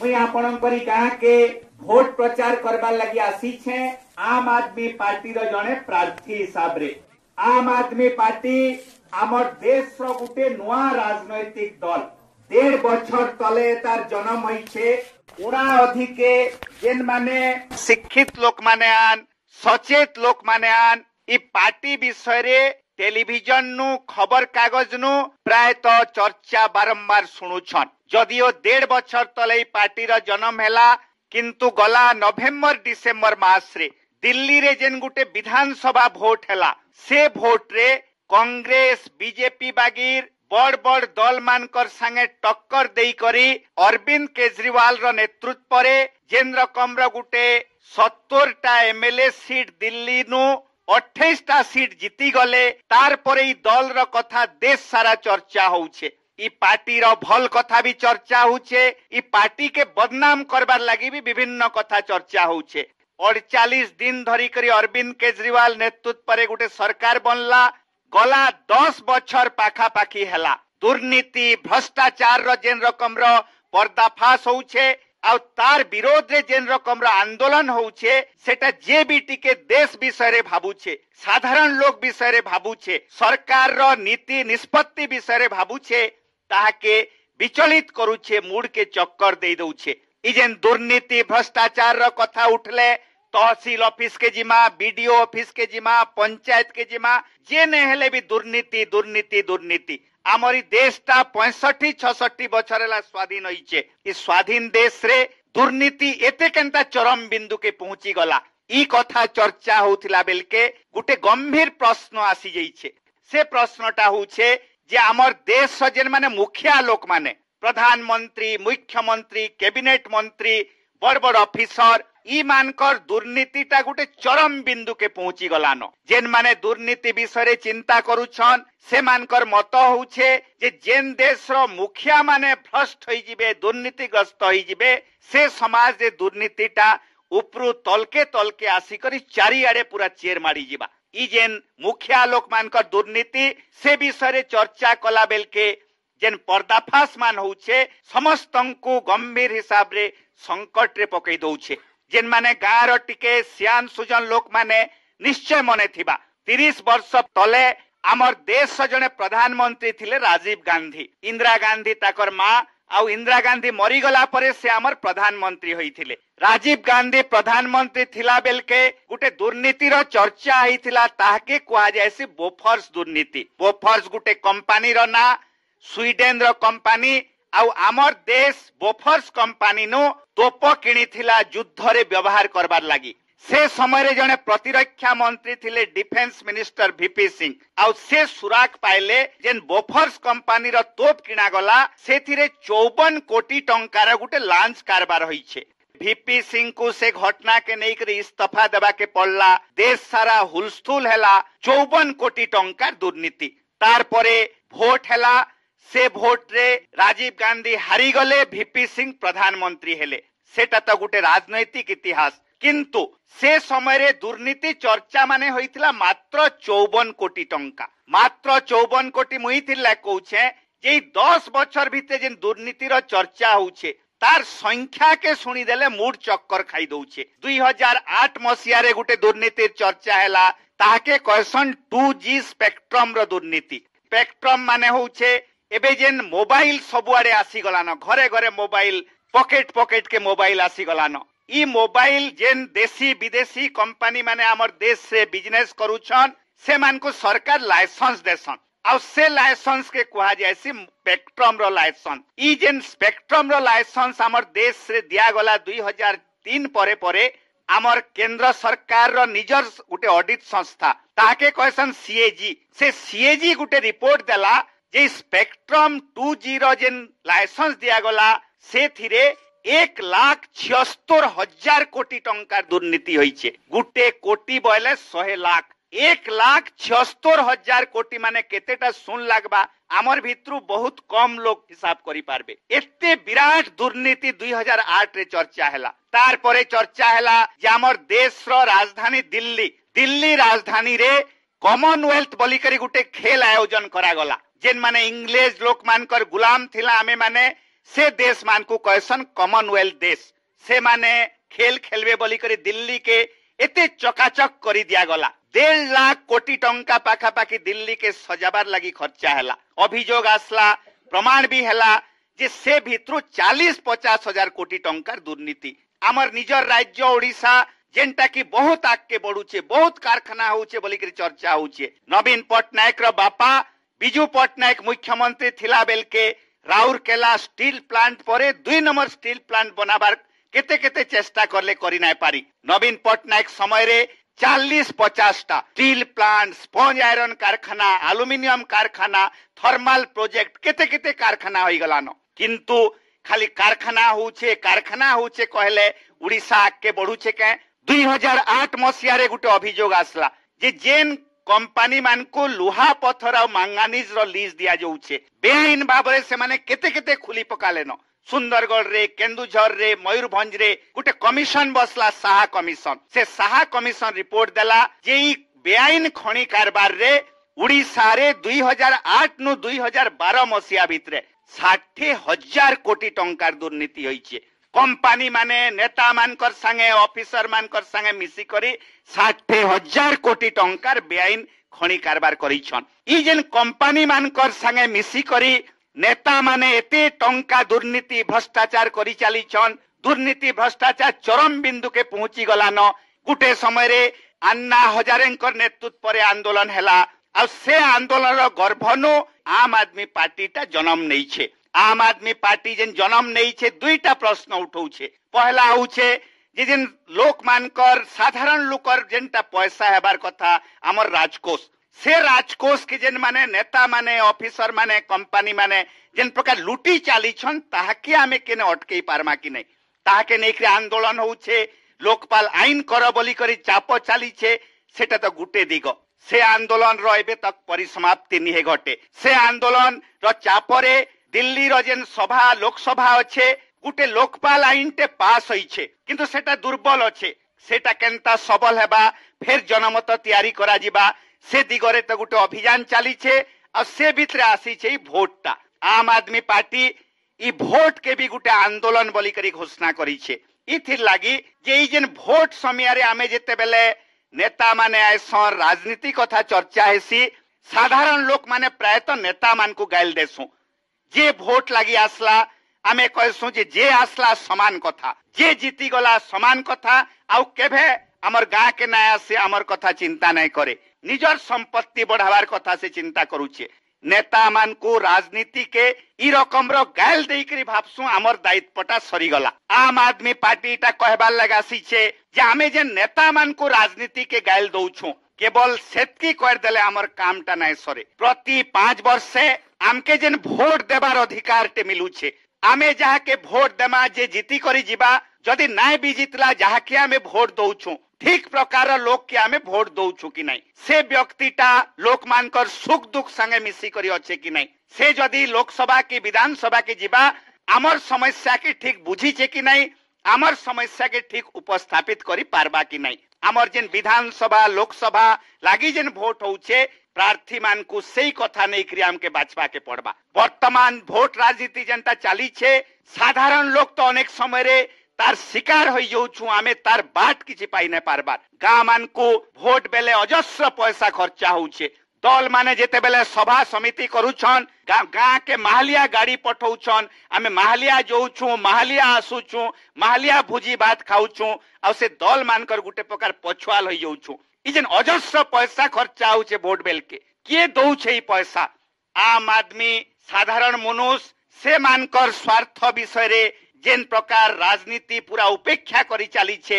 ମୁଇଁ ଆପଣଙ୍କର ଗାଁକେ ଭୋଟ ପ୍ରଚାର କରବାର ଲାଗି ଆସିଛେ ଆମ୍ ଆଦମୀ ପାର୍ଟିର ଜଣେ ପ୍ରାର୍ଥୀ ହିସାବରେ ଆମ୍ ଆଦମୀ ପାର୍ଟି ଆମର ଦେଶର ଗୋଟେ ନୂଆ ରାଜନୈତିକ ଦଳ ଦେଢ ବଛର ତଲେ ତାର ଜନ୍ମ ହେଇଛେ ଉଣା ଅଧିକେ ଯେନ୍ମାନେ ଶିକ୍ଷିତ ଲୋକମାନେ ଆନ୍ ସଚେତ ଲୋକମାନେ ଆନ୍ ଇ ପାର୍ଟି ବିଷୟରେ ટેલિવિઝનનું ખબરકાગજનું પ્રાયતઃ ચર્ચા બારંબાર શુણુછન ଯଦିଓ ଦେଢ଼ ବଛର ତଲେଇ ପାର୍ଟିର ଜନମ ହେଲା କିନ୍ତୁ ଗଲା ନଭେମ୍ବର ଡିସେମ୍ବର ମାସରେ ଦିଲ୍ଲୀରେ ଯେନ୍ ଗୋଟେ ବିଧାନସଭା ଭୋଟ ହେଲା ସେ ଭୋଟରେ କଂଗ୍ରେସ ବିଜେପି ବାଗିର ବଡ଼ ବଡ଼ ଦଲ ମାନଙ୍କର ସାଙ୍ଗେ ଟକ୍କର ଦେଇକରି ଅରବିନ୍ଦ କେଜରିୱାଲର ନେତୃତ୍ୱରେ ଯେନ୍ ରକମର ଗୋଟେ ସତୁରଟା ଏମ୍ଏଲ୍ଏ ସିଟ୍ ଦିଲ୍ଲୀନୁ ଅଠେଇଶଟା ସିଟ୍ ଜିତିଗଲେ ତାର ପରେ ଏଇ ଦଳର କଥା ଦେଶ ସାରା ଚର୍ଚ୍ଚା ହଉଛେ ଇ ପାର୍ଟିର ଭଲ କଥା ବି ଚର୍ଚ୍ଚା ହଉଛେ ଇ ପାର୍ଟିକେ ବଦନାମ କରବାର ଲାଗି ବି ବିଭିନ୍ନ କଥା ଚର୍ଚ୍ଚା ହଉଛେ ଅଡ଼ଚାଳିଶ ଦିନ ଧରିକରି ଅରବିନ୍ଦ କେଜରିୱାଲ ନେତୃତ୍ୱରେ ଗୋଟେ ସରକାର ବନଲା ଗଲା ଦଶ ବଛର ପାଖାପାଖି ହେଲା ଦୁର୍ନୀତି ଭ୍ରଷ୍ଟାଚାରର ଯେନ୍ ରକମର ପର୍ଦ୍ଦାଫାଶ ହଉଛେ ଆଉ ତାର ବିରୋଧରେ ଯେନ୍ ରକମର ଆନ୍ଦୋଳନ ହଉଛେ ସେଟା ଯିଏ ବି ଟିକେ ଦେଶ ବିଷୟରେ ଭାବୁଛେ ସାଧାରଣ ଲୋକ ବିଷୟରେ ଭାବୁଛେ ସରକାରର ନୀତି ନିଷ୍ପତ୍ତି ବିଷୟରେ ଭାବୁଛେ ତାହାକେ ବିଚଳିତ କରୁଛେ ମୁଡକେ ଚକ୍କର ଦେଇ ଦଉଛେ ଇ ଯେନ୍ ଦୁର୍ନୀତି ଭ୍ରଷ୍ଟାଚାରର କଥା ଉଠଲେ ତହସିଲ ଅଫିସ କେ ଯିମା ବିଡିଓ ଅଫିସ କେ ଯିମା ପଞ୍ଚାୟତ କେ ଯିମା ଯେ ନେ ହେଲେ ବି ଦୁର୍ନୀତି ଦୁର୍ନୀତି ଦୁର୍ନୀତି ଆମରି ଦେଶଟା ପଞ୍ଚଷଠି ଛଷଠି ବଛର ହେଲା ସ୍ୱାଧୀନ ହେଇଛେ ଇ ସ୍ୱାଧୀନ ଦେଶରେ ଦୁର୍ନୀତି ଏତେ କେନ୍ତା ଚରମ ବିନ୍ଦୁକେ ପହଞ୍ଚି ଗଲା ଇ କଥା ଚର୍ଚ୍ଚା ହଉଥିଲା ବେଲକେ ଗୋଟେ ଗମ୍ଭୀର ପ୍ରଶ୍ନ ଆସି ଯାଇଛେ ସେ ପ୍ରଶ୍ନଟା ହଉଛେ ଯେ ଆମର ଦେଶ ଯେନ୍ମାନେ ମୁଖିଆ ଲୋକମାନେ ପ୍ରଧାନମନ୍ତ୍ରୀ ମୁଖ୍ୟମନ୍ତ୍ରୀ କ୍ୟାବିନେଟ ମନ୍ତ୍ରୀ ବଡ଼ ବଡ଼ ଅଫିସର ଇମାନଙ୍କର ଦୁର୍ନୀତିଟା ଗୋଟେ ଚରମ ବିନ୍ଦୁକେ ପହଞ୍ଚି ଗଲାନ ଯେନ୍ମାନେ ଦୁର୍ନୀତି ବିଷୟରେ ଚିନ୍ତା କରୁଛନ୍ ସେମାନଙ୍କର ମତ ହଉଛେ ଯେ ଯେନ୍ ଦେଶର ମୁଖିଆମାନେ ଭ୍ରଷ୍ଟ ହେଇଯିବେ ଦୁର୍ନୀତିଗ୍ରସ୍ତ ହେଇଯିବେ ସେ ସମାଜରେ ଦୁର୍ନୀତିଟା ଉପରୁ ତଲକେ ତଲକେ ଆସିକରି ଚାରିଆଡେ ପୁରା ଚେର ମାଡ଼ିଯିବା ଇ ଯେନ୍ ମୁଖିଆ ଲୋକମାନଙ୍କର ଦୁର୍ନୀତି ସେ ବିଷୟରେ ଚର୍ଚ୍ଚା କଲା ବେଲକେ ଯେନ୍ ପର୍ଦ୍ଦାଫାସ ମାନ ହଉଛେ ସମସ୍ତଙ୍କୁ ଗମ୍ଭୀର ହିସାବରେ ସଙ୍କଟରେ ପକେଇ ଦଉଛେ ଯେନ୍ମାନେ ଗାଁର ଟିକେ ସିଆନ୍ ସୁଜନ ଲୋକମାନେ ନିଶ୍ଚୟ ମନେ ଥିବା ତିରିଶ ବର୍ଷ ତଲେ ଆମର ଦେଶର ଜଣେ ପ୍ରଧାନମନ୍ତ୍ରୀ ଥିଲେ ରାଜୀବ ଗାନ୍ଧୀ ଇନ୍ଦିରା ଗାନ୍ଧୀ ତାଙ୍କର ମା ଆଉ ଇନ୍ଦିରା ଗାନ୍ଧୀ ମରିଗଲା ପରେ ସେ ଆମର ପ୍ରଧାନମନ୍ତ୍ରୀ ହୋଇଥିଲେ ରାଜୀବ ଗାନ୍ଧୀ ପ୍ରଧାନମନ୍ତ୍ରୀ ଥିଲା ବେଲକେ ଗୋଟେ ଦୁର୍ନୀତିର ଚର୍ଚ୍ଚା ହେଇଥିଲା ତାହାକେ କୁହାଯାଏସି ବୋଫର୍ସ ଦୁର୍ନୀତି ବୋଫର୍ସ ଗୋଟେ କମ୍ପାନୀର ନାଁ ସ୍ୱିଡେନର କମ୍ପାନୀ ଆଉ ଆମର ଦେଶ ବୋଫର୍ସ କମ୍ପାନୀନୁ ତୋପ କିଣିଥିଲା ଯୁଦ୍ଧରେ ବ୍ୟବହାର କରବାର ଲାଗି ସେ ସମୟରେ ଜଣେ ପ୍ରତିରକ୍ଷା ମନ୍ତ୍ରୀ ଥିଲେ ଡିଫେନ୍ସ ମିନିଷ୍ଟର ଭିପି ସିଂ ଆଉ ସେ ସୁରାକ ପାଇଲେ ଯେନ୍ ବୋଫର୍ସ କମ୍ପାନୀର ତୋପ କିଣାଗଲା ସେଥିରେ ଚଉବନ କୋଟି ଟଙ୍କାର ଗୋଟେ ଲାଞ୍ଚ କାରବାର ହୋଇଛେ ଭିପି ସିଂଙ୍କୁ ସେ ଘଟଣାକେ ନେଇକରି ଇସ୍ତଫା ଦେବାକେ ପଡଲା ଦେଶ ସାରା ହୁଲସ୍ଥୁଲ ହେଲା ଚଉବନ କୋଟି ଟଙ୍କାର ଦୁର୍ନୀତି ତାରପରେ ଭୋଟ ହେଲା ସେ ଭୋଟରେ ରାଜୀବ ଗାନ୍ଧୀ ହାରିଗଲେ ଭିପି ସିଂ ପ୍ରଧାନମନ୍ତ୍ରୀ ହେଲେ ସେଟା ତ ଗୋଟେ ରାଜନୈତିକ ଇତିହାସ କିନ୍ତୁ ସେ ସମୟରେ ଦୁର୍ନୀତି ଚର୍ଚ୍ଚା ମାନେ ହୋଇଥିଲା ମାତ୍ର ଚଉବନ କୋଟି ଟଙ୍କା ମାତ୍ର ଚଉବନ କୋଟି ମୁଇଁ ଥିଲା କହୁଛେ ଯେ ଦଶ ବଛର ଭିତରେ ଯେନ୍ ଦୁର୍ନୀତିର ଚର୍ଚ୍ଚା ହଉଛେ ତାର ସଂଖ୍ୟାକେ ଶୁଣିଦେଲେ ମୁଡ ଚକ୍କର ଖାଇ ଦଉଛେ ଦୁଇ ହଜାର ଆଠ ମସିହାରେ ଗୋଟେ ଦୁର୍ନୀତି ଚର୍ଚ୍ଚା ହେଲା ତାହାକେ କହେସନ୍ ଟୁ ଜି ସ୍ପେକ୍ଟ୍ରମର ଦୁର୍ନୀତି ସ୍ପେକ୍ଟ୍ରମ ମାନେ ହଉଛେ ଏବେ ଯେନ୍ ମୋବାଇଲ ସବୁଆଡେ ଆସିଗଲାନ ଘରେ ଘରେ ମୋବାଇଲ ପକେଟ ପକେଟ କେ ମୋବାଇଲ ଆସିଗଲାନ ଇ ମୋବାଇଲ ଯେନ୍ ଦେଶୀ ବିଦେଶୀ କମ୍ପାନୀ ମାନେ ଆମର ଦେଶରେ ବିଜନେସ କରୁଛନ୍ ସେମାନଙ୍କୁ ସରକାର ଲାଇସେନ୍ସ ଦେସନ୍ ଆଉ ସେ ଲାଇସେନ୍ସ କେ କୁହାଯାଏସି ସ୍ପେକ୍ଟ୍ରମ ର ଲାଇସେନ୍ସ ଇ ଯେନ୍ ସ୍ପେକ୍ଟ୍ରମ ର ଲାଇସେନ୍ସ ଆମର ଦେଶରେ ଦିଆଗଲା ଦୁଇ ହଜାର ତିନ ପରେ ପରେ ଆମର କେନ୍ଦ୍ର ର ନିଜର ଗୋଟେ ଅଡିଟ ସଂସ୍ଥା ତାହାକେ କହିସନ୍ ସିଏଜି ସେ ସିଏଜି ଗୋଟେ ରିପୋର୍ଟ ଦେଲା যে ସ୍ପେକ୍ଟ୍ରମ ଟୁ ଜିର ଯେନ୍ ଲାଇସେନ୍ସ ଦିଆଗଲା ସେଥିରେ এক লাখ ছিয়স্তর হাজার কোটি টঙ্কার দুর্নীতি হয়েছে গুটে কোটি বয়লে শহে লাখ এক লাখ ছিয়স্তর হাজার কোটি মানে কেতেটা শুন লাগবা আমার ভিতর বহুত কম লোক হিসাব করি পারবে এতে বিরাট দুর্নীতি দুই হাজার আট রে চর্চা হেলা তারপরে চর্চা হেলা যে আমার দেশর রাজধানী দিল্লি দিল্লি রাজধানী রে কমনওয়েলথ বলিকরি গুটে খেল আয়োজন করা গলা ଯେନ୍ ମାନେ ଯେନ୍ମାନେ ଇଂରେଜ ଲୋକମାନଙ୍କର ଗୁଲାମ ଥିଲା ଆମେମାନେ ସେ ଦେଶମାନଙ୍କୁ କହେସନ୍ କମନୱେଲ୍ଥ ଦେଶ ସେମାନେ ଖେଲ ଖେଲବେ ବୋଲିକରି ଦିଲ୍ଲୀକେ ଏତେ ଚକାଚକ କରି ଦିଆଗଲା ଦେଢ଼ ଲାଖ କୋଟି ଟଙ୍କା ପାଖାପାଖି ଦିଲ୍ଲୀକେ ସଜାବାର ଲାଗି ଖର୍ଚ୍ଚା ହେଲା ଅଭିଯୋଗ ଆସିଲା ପ୍ରମାଣ ବି ହେଲା ଯେ ସେ ଭିତରୁ ଚାଳିଶ ପଚାଶ ହଜାର କୋଟି ଟଙ୍କାର ଦୁର୍ନୀତି ଆମର ନିଜର ରାଜ୍ୟ ଓଡ଼ିଶା ଯେନ୍ଟା କି ବହୁତ ଆଗକେ ବଢୁଛେ ବହୁତ କାରଖାନା ହଉଛେ ବୋଲିକିରି ଚର୍ଚ୍ଚା ହଉଛେ ନବୀନ ପଟ୍ଟନାୟକ ର ବାପା બીજુ પટનાયક મુખ્યમંત્રી થિલા બેલકે રાઉરકેલા સ્ટીલ પ્લાન્ટ ପରେ ଦୁଇ ନମ୍ବର ଷ୍ଟିଲ୍ ପ୍ଲାଣ୍ଟ ବନାବାର କେତେ କେତେ ଚେଷ୍ଟା କଲେ କରି ନାଇଁ ପାରି ନବୀନ ପଟ୍ଟନାୟକ ସମୟରେ ଚାଳିଶ ପଚାଶଟା ଷ୍ଟିଲ୍ ପ୍ଲାଣ୍ଟ ସ୍ପଞ୍ଜ ଆଇରନ୍ କାରଖାନା ଆଲୁମିନିୟମ କାରଖାନା ଥର୍ମାଲ ପ୍ରୋଜେକ୍ଟ କେତେ କେତେ କାରଖାନା ହୋଇଗଲାନ କିନ୍ତୁ ଖାଲି କାରଖାନା ହଉଛେ କାରଖାନା ହଉଛେ କହିଲେ ଓଡ଼ିଶା ଆଗକେ ବଢୁଛେ କାଁ ଦୁଇ ହଜାର ଆଠ ମସିହାରେ ଗୋଟେ ଅଭିଯୋଗ ଆସିଲା ଯେ ଜେନ୍ কোম্পানি মানুষ লুহা পথর আঙ্গানিজ রিজ দিয়া যাচ্ছে বেআইন ভাবে সেমানে কেতে কেতে খুলি পকালেন সুন্দরগড়ে কেন্দুঝরের ময়ূরভঞ্জরে গোটে কমিশন বসলা সাহা কমিশন সে সাহা কমিশন রিপোর্ট দেলা যে এই বেআইন খনি কারবারে ওড়িশারে দুই হাজার আট নু দুই হাজার বার মশিয়া ভিতরে ষাঠিয়ে হাজার কোটি টঙ্কার দুর্নীতি হয়েছে কোম্পানি মানে নেতা মানকর সাঙ্গে অফিসর মানকর সাঙ্গে মিশিকরি ষাঠে হাজার কোটি টঙ্কার বেআইন খনি কারবার করিছন ই যেন কোম্পানি মানকর সাঙ্গে মিশিকরি নেতা মানে এতে টঙ্কা দুর্নীতি ভ্রষ্টাচার করি চালিছন দুর্নীতি ভ্রষ্টাচার চরম বিন্দুকে পৌঁছি গলান গোটে সময়রে আন্না হজারেঙ্কর নেতৃত্বরে আন্দোলন হেলা ଆଉ ସେ ଆନ୍ଦୋଳନର ଗର୍ଭନୁ ଆମ୍ ଆଦମୀ ପାର୍ଟିଟା ଜନମ ନେଇଛେ આમ આદમી પાર્ટી જેન જન્મ નહીં છે દુઈટા પ્રશ્ન ઉઠાઉ છે પહેલા આઉ છે যে যেন লোকমানকর সাধারণ লোকর যেনটা পয়সা হেবার কথা আমার রাজকোষ সে রাজকোষ কি যেন মানে নেতা মানে অফিসর মানে কোম্পানি মানে যেন প্রকার লুটি চালিছন তাহাকে আমি কেনে অটকেই পারমা কি নাই তাহাকে নেইকি আন্দোলন হচ্ছে লোকপাল আইন কর বলি করে চাপ চালিছে সেটা তো গুটে দিগ সে আন্দোলন রয়েবে তক পরিসমাপ্তি নিহে ঘটে সে আন্দোলন র চাপরে দিল্লির જેન সভা লোকসভা আছে গোটে লোকপাল আইনটে পাস হয়েছে কিন্তু সেটা দুর্বল অছে সেটা কেনতা সবল হেবা ফের জনমত তৈরি করা যিবা সে দিগরে তো গোটে অভিযান চালিছে আর সে ভিতরে আসিছে এই ভোটটা আম আদমি পার্টি ই ভোট কে বি গোটে আন্দোলন বলি করি ঘোষণা করিছে ইথির লাগি যে এই যেন ভোট সময়ারে আমি যেতেবেলে নেতা মানে আইসন রাজনীতি কথা চর্চা হেসি সাধারণ লোক মানে প্রায়ত নেতা মানকু গাইল দেসু যে ভোট লাগি আসলা ଆମେ କହିସୁଁ ଯେ ଯେ ଆସିଲା ସମାନ କଥା ଯେ ଜିତିଗଲା ସମାନ କଥା ଆଉ କେଭେ ଆମର ଗାଁକେ ନାଇଁ ଆସେ ଆମର କଥା ଚିନ୍ତା ନାଇଁ କରେ ନିଜର ସମ୍ପତ୍ତି ବଢାବାର କଥା ସେ ଚିନ୍ତା କରୁଛେ ନେତାମାନଙ୍କୁ ରାଜନୀତିକେ ଇ ରକମର ଗାଲ ଦେଇକରି ଭାବସୁଁ ଆମର ଦାୟିତ୍ୱଟା ସରିଗଲା ଆମ ଆଦମୀ ପାର୍ଟିଟା କହିବାର ଲାଗି ଆସିଛେ ଯେ ଆମେ ଯେ ନେତାମାନଙ୍କୁ ରାଜନୀତିକେ ଗାଲ ଦଉଛୁଁ କେବଳ ସେତକି କରିଦେଲେ ଆମର କାମଟା ନାଇଁ ସରେ ପ୍ରତି ପାଞ୍ଚ ବର୍ଷେ আমকে যেন ভোট দেবার অধিকারটে মিলুছে ଆମେ ଯାହାକେ ଭୋଟ ଦେମା ଯେ ଜିତି କରି ଯିବା ଯଦି ନାଇଁ ବି ଜିତିଲା ଯାହାକି ଆମେ ଭୋଟ ଦଉଛୁ ଠିକ ପ୍ରକାର ଲୋକକେ ଆମେ ଭୋଟ ଦଉଛୁ କି ନାହିଁ ସେ ବ୍ୟକ୍ତିଟା ଲୋକମାନଙ୍କର ସୁଖ ଦୁଃଖ ସାଙ୍ଗେ ମିଶିକରି ଅଛେ କି ନାହିଁ ସେ ଯଦି ଲୋକସଭା କି ବିଧାନସଭା କି ଯିବା ଆମର ସମସ୍ୟାକେ ଠିକ ବୁଝିଛେ କି ନାହିଁ ଆମର ସମସ୍ୟାକେ ଠିକ ଉପସ୍ଥାପିତ କରି ପାରବା କି ନାହିଁ ଆମର ଯେନ୍ ବିଧାନସଭା ଲୋକସଭା ଲାଗି ଯେନ୍ ଭୋଟ ହଉଛେ ପ୍ରାର୍ଥୀମାନଙ୍କୁ ସେଇ କଥା ନେଇକରି ଆମକେ ବାଛବାକେ ପଡବା ବର୍ତ୍ତମାନ ଭୋଟ ରାଜନୀତି ଯେନ୍ତା ଚାଲିଛେ ସାଧାରଣ ଲୋକ ତ ଅନେକ ସମୟରେ তার শিকার হয়ে যাচ্ছু আমি তার বাট কিছু পাই না পারবার গাঁ মানুষ ভোট বেলে অজস্র পয়সা খরচা হচ্ছে দল মানে যেতবে সভা সমিতি করুছন গাঁকে মাহালিয়া গাড়ি পঠাউছন আমি মাহালিয়া যৌছু মাহালিয়া আসুছু মাহালিয়া ভোজি ভাত খাউছু আউ সে দল মানকর গোটে প্রকার পছুয়াল হয়ে যাউছু ই যেন অজস্র পয়সা খরচা হচ্ছে ভোট বেলকে কিয়ে দৌছে এই পয়সা আম আদমি সাধারণ মনুষ সে মানকর স্বার্থ বিষয়ে যেন প্রকার রাজনীতি পুরা উপেক্ষা করি চালিছে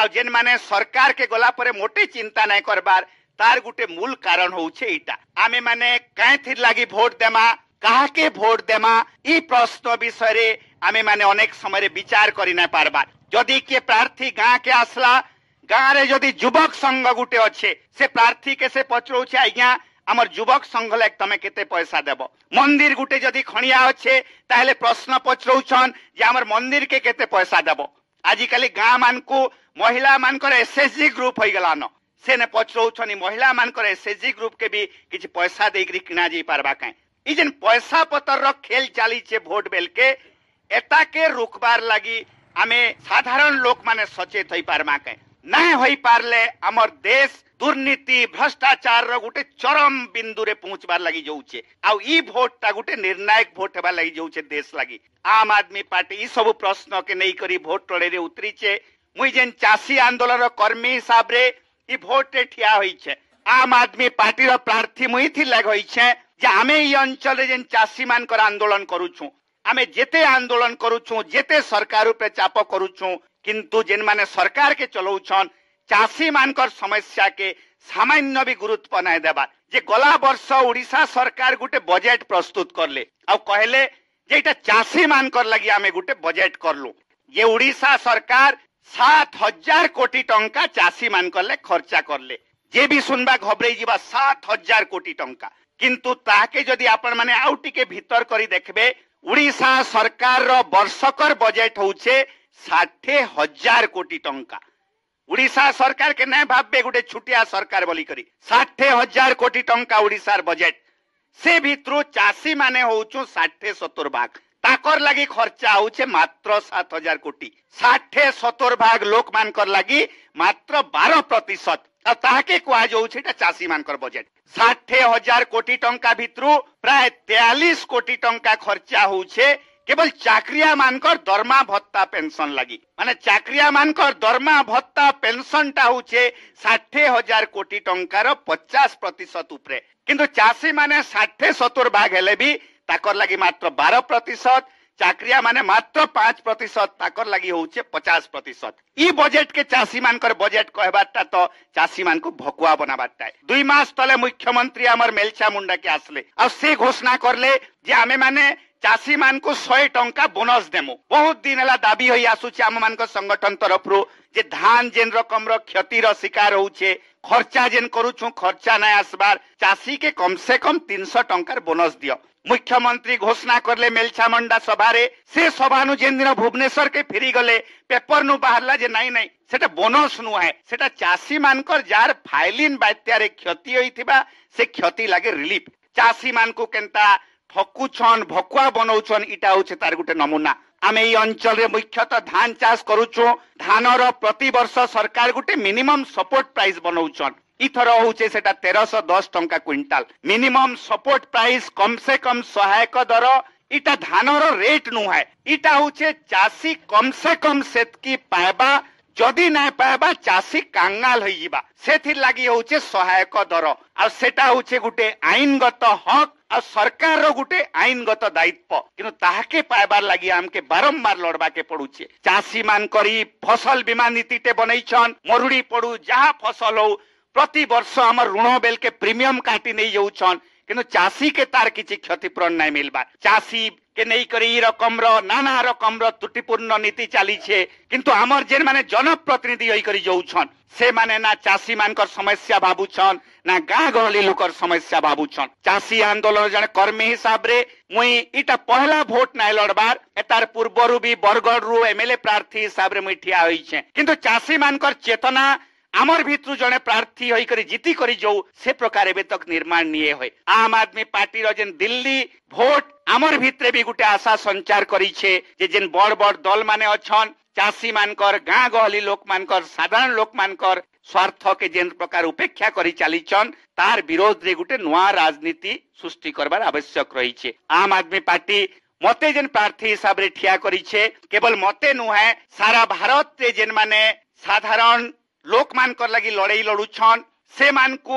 ଆଉ ଯେନ୍ମାନେ ସରକାରକେ ଗଲା ପରେ ମୋଟେ ଚିନ୍ତା ନାଇଁ କରବାର ତାର ଗୋଟେ ମୂଲ କାରଣ ହଉଛି ଏଇଟା ଆମେମାନେ କାହିଁଥିର ଲାଗି ଭୋଟ ଦେମା କାହାକେ ଭୋଟ ଦେମା ଇ ପ୍ରଶ୍ନ ବିଷୟରେ ଆମେମାନେ ଅନେକ ସମୟରେ ବିଚାର କରି ନାଇଁ ପାରବା ଯଦି କିଏ ପ୍ରାର୍ଥୀ ଗାଁକେ ଆସିଲା ଗାଁରେ ଯଦି ଯୁବକ ସଂଘ ଗୋଟେ ଅଛେ ସେ ପ୍ରାର୍ଥୀକେ ସେ ପଚରଉଛେ ଆଜ୍ଞା আমার যুবক সংঘ লাগ তুমি কেতে পয়সা দেব মন্দির গুটে যদি খনিয়া আছে তাহলে প্রশ্ন পচরৌছন যে আমার মন্দির কে কেতে পয়সা দেব আজিকালি গাঁ মানকু মহিলা মানকর এসএসজি গ্রুপ হয়ে গলানো ସେନେ ପଚରଉଛନ୍ ମହିଳାମାନଙ୍କର ଏସ୍ଏଚ୍ଜି କେ ବି କିଛି ପଇସା ଦେଇକରି କିଣାଯାଇ ପାରବା କାଏଁ ଇ ଯେନ୍ ପଇସା ର ଖେଲ୍ ଚାଲିଛେ ଭୋଟ୍ ବେଲ୍କେ ଏତାକେ ରୋକବାର୍ ଲାଗି ଆମେ ସାଧାରଣ ଲୋକମାନେ ସଚେତ ହେଇପାରମା କାଏଁ ନାଇଁ ହୋଇପାରିଲେ ଆମର ଦେଶ ଦୁର୍ନୀତି ଭ୍ରଷ୍ଟାଚାରର ଗୋଟେ ଚରମ ବିନ୍ଦୁରେ ପହଞ୍ଚିବାର ଲାଗି ଯାଉଛେ ଆଉ ଇ ଭୋଟଟା ଗୋଟେ ନିର୍ଣ୍ଣାୟକ ଭୋଟ ହେବାର ଲାଗି ଯାଉଛେ ଦେଶ ଲାଗି ଆମ୍ ଆଦମୀ ପାର୍ଟି ଇ ସବୁ ପ୍ରଶ୍ନକେ ନେଇକରି ଭୋଟ ଟଳେରେ ଉତରିଛେ ମୁଇଁ ଯେନ୍ ଚାଷୀ ଆନ୍ଦୋଳନର କର୍ମୀ ହିସାବରେ ଇ ଭୋଟରେ ଠିଆ ହୋଇଛେ ଆମ୍ ଆଦମୀ ପାର୍ଟିର ପ୍ରାର୍ଥୀ ମୁଇଁ ଥିଲା କହିଛେ ଯେ ଆମେ ଇ ଅଞ୍ଚଳରେ ଯେନ୍ ଚାଷୀମାନଙ୍କର ଆନ୍ଦୋଳନ କରୁଛୁ ଆମେ ଯେତେ ଆନ୍ଦୋଳନ କରୁଛୁ ଯେତେ ସରକାର ଉପରେ ଚାପ କରୁଛୁ କିନ୍ତୁ ଯେନ୍ମାନେ ସରକାରକେ ଚଲଉଛନ୍ ଚାଷୀମାନଙ୍କର ସମସ୍ୟାକେ ସାମାନ୍ୟ ବି ଗୁରୁତ୍ୱ ନାଇଁ ଦେବାର୍ ଯେ ଗଲା ବର୍ଷ ଓଡ଼ିଶା ସରକାର ଗୋଟେ ବଜେଟ୍ ପ୍ରସ୍ତୁତ କଲେ ଆଉ କହିଲେ ଯେ ଏଇଟା ଚାଷୀମାନଙ୍କର ଲାଗି ଆମେ ଗୋଟେ ବଜେଟ୍ କରଲୁ ଯେ ଓଡ଼ିଶା ସରକାର সাত হাজার কোটি টঙ্কা চাষী মানকলে খরচা করলে যে বি শুনবা ঘবরেই যা সাত হাজার কোটি টঙ্কা কিন্তু তাকে যদি আপন মানে আউ টিকে ভিতর করি দেখবে ওড়িশা সরকার বর্ষকর বজেট হচ্ছে ষাঠিয়ে হাজার কোটি টঙ্কা ওড়িশা সরকার কে না ভাববে গোটে ছুটিয়া সরকার বলি করি ষাঠিয়ে হাজার কোটি টঙ্কা ওড়িশার বজেট সে ভিতর চাষী মানে হচ্ছু ষাঠিয়ে সত্তর ভাগ ତାକର ଲାଗି ଖର୍ଚ୍ଚା ହଉଛେ ମାତ୍ର ସାତ ହଜାର କୋଟି ଷାଠିଏ ସତର ଭାଗ ଲୋକମାନଙ୍କର ଲାଗି ମାତ୍ର ବାର ପ୍ରତିଶତ ଆଉ ତାହାକେ କୁହାଯାଉଛି ଏଟା ଚାଷୀମାନଙ୍କର ବଜେଟ୍ ଷାଠିଏ ହଜାର କୋଟି ଟଙ୍କା ଭିତରୁ ପ୍ରାୟ ତେୟାଳିଶ କୋଟି ଟଙ୍କା ଖର୍ଚ୍ଚା ହଉଛେ কেবল চাকরিয়া মানকর দরমা ভত্তা পেনশন লাগি মানে চাকরিয়া মানকর দরমা ভত্তা পেনশনটা হচ্ছে ষাঠে হাজার কোটি টঙ্কার পচাশ প্রতিশত উপরে কিন্তু চাষী মানে ষাঠে সত্তর ভাগ হলে বি ତାକର ଲାଗି ମାତ୍ର ବାର ପ୍ରତିଶତ ଚାକିରିଆ ମାନେ ମାତ୍ର ପାଞ୍ଚ ପ୍ରତିଶତ ତାକର ଲାଗି ହଉଛେ ପଚାଶ ପ୍ରତିଶତ ଇ ବଜେଟ କେ ଚାଷୀ ମାନଙ୍କର ବଜେଟ କହିବାରଟା ତ ଚାଷୀ ମାନଙ୍କୁ ଭକୁଆ ବନାବାରଟା ଦୁଇ ମାସ ତଳେ ମୁଖ୍ୟମନ୍ତ୍ରୀ ଆମର ମେଲଛା ମୁଣ୍ଡାକେ ଆସିଲେ ଆଉ ସେ ଘୋଷଣା କଲେ ଯେ ଆମେମାନେ ଚାଷୀ ମାନଙ୍କୁ ଶହେ ଟଙ୍କା ବୋନସ ଦେମୁ ବହୁତ ଦିନ ହେଲା ଦାବି ହୋଇ ଆସୁଛି ଆମମାନଙ୍କ ସଂଗଠନ ତରଫରୁ ଯେ ଧାନ ଯେନ୍ ରକମର କ୍ଷତିର ଶିକାର ହଉଛେ ଖର୍ଚ୍ଚା ଯେନ୍ କରୁଛୁ ଖର୍ଚ୍ଚା ନାଇଁ ଆସବାର ଚାଷୀ କେ କମ ସେ କମ ତିନିଶହ ଟଙ୍କାର ବୋନସ ଦିଅ मुख्यमन्त्री घोषणाले मेलछाम भुवने फेरि पेपर नै सेटा बोनस नुहेटा जान्त्य क्षति से क्षति लागे रिलीफ चासी मकुछन् भकुवा बनाउछन इटा हौ चाहिँ तार गए नमुना मुख्यत धान चासौँ धान र प्रति बर्ष सरकार मिनिमम सपोर्ट प्राइस बनाउछन इथर हूचे सेटा तेरश दस टंका क्विंटाल मिनिमम सपोर्ट प्राइस कम से कम सहायक दर इटा धान रेट नुहे इटा हूचे चाषी कम से कम सेतकी पाएबा जदि ना पाएबा चाषी कांगाल हो जीवा सेथि लागि हूचे सहायक दर आ सेटा हूचे गुटे आईनगत हक आ सरकार रो गुटे आईनगत दायित्व किंतु ताहाके पाइबार लागि हमके बारंबार लड़बा के पड़ुचे चाषी मान करी फसल बीमा नीति टे बनैछन मरुड़ी पड़ू जहा फसल हो ପ୍ରତିବର୍ଷ ଆମର ଋଣ ବେଲକେ ପ୍ରିମିୟମ କାଟି ନେଇ ଯାଉଛନ୍ କିନ୍ତୁ ଚାଷୀ କେ ତାର କିଛି କ୍ଷତିପୂରଣ ନାଇଁ ମିଲବାର ଚାଷୀ କେ ନେଇକରି ଇ ରକମର ନାନା ରକମର ତ୍ରୁଟିପୂର୍ଣ୍ଣ ନୀତି ଚାଲିଛେ କିନ୍ତୁ ଆମର ଯେନ୍ମାନେ ଜନପ୍ରତିନିଧି ହେଇକରି ଯାଉଛନ୍ ସେମାନେ ନା ଚାଷୀ ମାନଙ୍କର ସମସ୍ୟା ଭାବୁଛନ୍ ନା ଗାଁ ଗହଳି ଲୋକର ସମସ୍ୟା ଭାବୁଛନ୍ ଚାଷୀ ଆନ୍ଦୋଳନ ଜଣେ କର୍ମୀ ହିସାବରେ ମୁଇଁ ଇଟା ପହଲା ଭୋଟ ନାଇଁ ଲଢବାର ଏତାର ପୂର୍ବରୁ ବି ବରଗଡ଼ରୁ ଏମଏଲଏ ପ୍ରାର୍ଥୀ ହିସାବରେ ମୁଇଁ ଠିଆ ହୋଇଛେ କିନ୍ତୁ ଚାଷୀ ମାନଙ୍କର ଚେତନା ଆମର ଭିତରୁ ଜଣେ ପ୍ରାର୍ଥୀ ହୋଇକରି ଜିତିକରି ଯୋଉ ସେ ପ୍ରକାର ଏବେ ତକ ନିର୍ମାଣ ନିଏ ହଏ ଆମ୍ ଆଦମୀ ପାର୍ଟିର ଯେନ୍ ଦିଲ୍ଲୀ ଭୋଟ ଆମର ଭିତରେ ବି ଗୋଟେ ଆଶା ସଞ୍ଚାର କରିଛେ ଯେ ଯେନ୍ ବଡ ବଡ ଦଲ ମାନେ ଅଛନ୍ ଚାଷୀ ମାନଙ୍କର ଗାଁ ଗହଲି ଲୋକମାନଙ୍କର ସାଧାରଣ ଲୋକମାନଙ୍କର ସ୍ୱାର୍ଥକେ ଯେନ୍ ପ୍ରକାର ଉପେକ୍ଷା କରି ଚାଲିଛନ୍ ତାର ବିରୋଧରେ ଗୋଟେ ନୂଆ ରାଜନୀତି ସୃଷ୍ଟି କରବାର ଆବଶ୍ୟକ ରହିଛି ଆମ୍ ଆଦମୀ ପାର୍ଟି ମତେ ଯେନ୍ ପ୍ରାର୍ଥୀ ହିସାବରେ ଠିଆ କରିଛେ କେବଳ ମତେ ନୁହେଁ ସାରା ଭାରତରେ ଯେନ୍ ମାନେ ସାଧାରଣ ଲୋକମାନଙ୍କର ଲାଗି ଲଢ଼େଇ ଲଢୁଛନ୍ ସେମାନଙ୍କୁ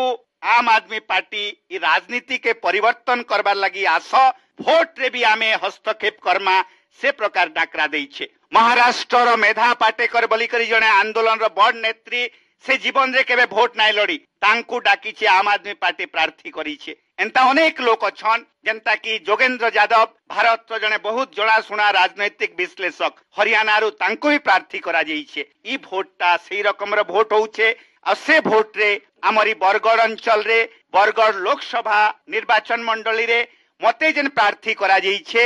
ଆମ୍ ଆଦମୀ ପାର୍ଟି ଇ ରାଜନୀତିକେ ପରିବର୍ତ୍ତନ କରବାର୍ ଲାଗି ଆସ ଭୋଟରେ ବି ଆମେ ହସ୍ତକ୍ଷେପ କର୍ମା ସେ ପ୍ରକାର ଡାକରା ଦେଇଛେ ମହାରାଷ୍ଟ୍ରର ମେଧା ପାଟେକର ବୋଲିକରି ଜଣେ ଆନ୍ଦୋଳନର ବଡ଼ ନେତ୍ରୀ ସେ ଜୀବନରେ କେବେ ଭୋଟ ନାଇଁ ଲଢି ତାଙ୍କୁ ଡାକିଛି ଆମ୍ ଆଦମୀ ପାର୍ଟି ପ୍ରାର୍ଥୀ କରିଛେ ଏନ୍ତା ଅନେକ ଲୋକ ଅଛନ୍ ଯେନ୍ତା କି ଯୋଗେନ୍ଦ୍ର ଯାଦବ ଭାରତର ଜଣେ ବହୁତ ଜଣାଶୁଣା ରାଜନୈତିକ ବିଶ୍ଳେଷକ ହରିୟାଣାରୁ ତାଙ୍କୁ ବି ପ୍ରାର୍ଥୀ କରାଯାଇଛେ ଇ ଭୋଟଟା ସେଇ ରକମର ଭୋଟ ହଉଛେ ଆଉ ସେ ଭୋଟରେ ଆମରି ବରଗଡ଼ ଅଞ୍ଚଳରେ ବରଗଡ଼ ଲୋକସଭା ନିର୍ବାଚନ ମଣ୍ଡଳୀରେ ମତେ ଯେନ୍ ପ୍ରାର୍ଥୀ କରାଯାଇଛେ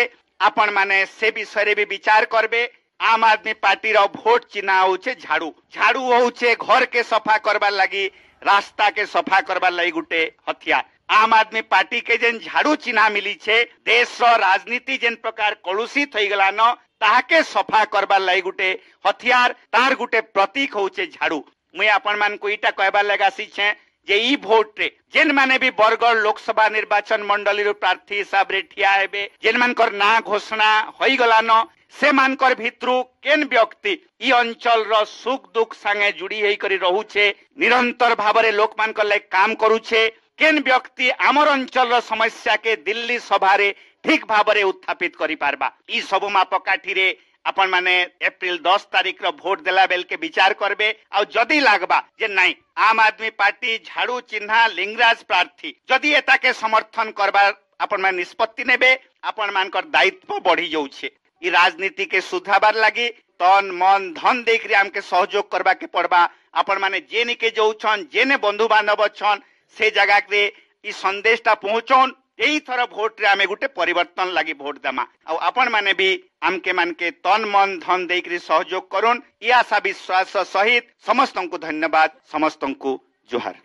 ଆପଣମାନେ ସେ ବିଷୟରେ ବି ବିଚାର କରବେ આમ આદમી પાર્ટીર ભોટ ચિહ્ના હોઉછે ઝાડુ ઝાડુ હોઉછે ઘર કે સફા કરવાર લાગી રાસ્તા કે સફા કરવાર લાગી ગુટે હથિયાર આમ આદમી પાર્ટી કે જેન ઝાડુ ચિહ્ના મિલી છે દેશર રાજનીતિ જેન પ્રકાર કળુષિત હોઈગલાન ତାହାକେ ସଫା କରବାର୍ ଲାଗି ଗୋଟେ ହଥିୟାର ତାର ଗୋଟେ ପ୍ରତୀକ ହଉଛେ ଝାଡୁ ମୁଇଁ ଆପଣମାନଙ୍କୁ ଇଟା କହିବାର ଲାଗି ଆସିଛେ ଯେ ଇ ଭୋଟରେ ଯେନ୍ମାନେ ବି ବରଗଡ଼ ଲୋକସଭା ନିର୍ବାଚନ ମଣ୍ଡଳୀରୁ ପ୍ରାର୍ଥୀ ହିସାବରେ ଠିଆ ହେବେ ଯେନ୍ମାନଙ୍କର ନାଁ ଘୋଷଣା ହୋଇଗଲାନ ସେମାନଙ୍କର ଭିତରୁ କେନ୍ ବ୍ୟକ୍ତି ଇ ଅଞ୍ଚଳର ସୁଖ ଦୁଃଖ ସାଙ୍ଗେ ଯୁଡ଼ି ହେଇକରି ରହୁଛେ ନିରନ୍ତର ଭାବରେ ଲୋକମାନଙ୍କର ଲାଗି କାମ କରୁଛେ କେନ୍ ବ୍ୟକ୍ତି ଆମର ଅଞ୍ଚଳର ସମସ୍ୟାକେ ଦିଲ୍ଲୀ ସଭାରେ ଠିକ ଭାବରେ ଉତ୍ଥାପିତ କରିପାରବା ଇ ସବୁ ମାପକାଠିରେ ଆପଣମାନେ ଏପ୍ରିଲ ଦଶ ତାରିଖର ଭୋଟ ଦେଲା ବେଲକେ ବିଚାର କରିବେ ଆଉ ଯଦି ଲାଗବା ଯେ ନାଇଁ ଆମ୍ ଆଦମୀ ପାର୍ଟି ଝାଡୁ ଚିହ୍ନା ଲିଙ୍ଗରାଜ ପ୍ରାର୍ଥୀ ଯଦି ଏତାକେ ସମର୍ଥନ କରବା ଆପଣମାନେ ନିଷ୍ପତ୍ତି ନେବେ ଆପଣମାନଙ୍କର ଦାୟିତ୍ୱ ବଢି ଯାଉଛେ कि राजनीति के सुधारबार लगी তন মন ধন দেখি আমাকে সহযোগ করবাকে পড়বা আপন মানে যেনিকে যৌছন যেনে বন্ধু বান্ধব অছন সে জায়গাকে ই সন্দেশটা পৌঁছন এইথর ভোটরে আমি গোটে পরিবর্তন লাগি ভোট দেমা আউ আপন মানে বি আমকে মানকে তন মন ধন দেখি সহযোগ করুন ই আশা বিশ্বাস সহিত সমস্তଙ୍କୁ ধন্যবাদ সমস্তଙ୍କୁ জোহার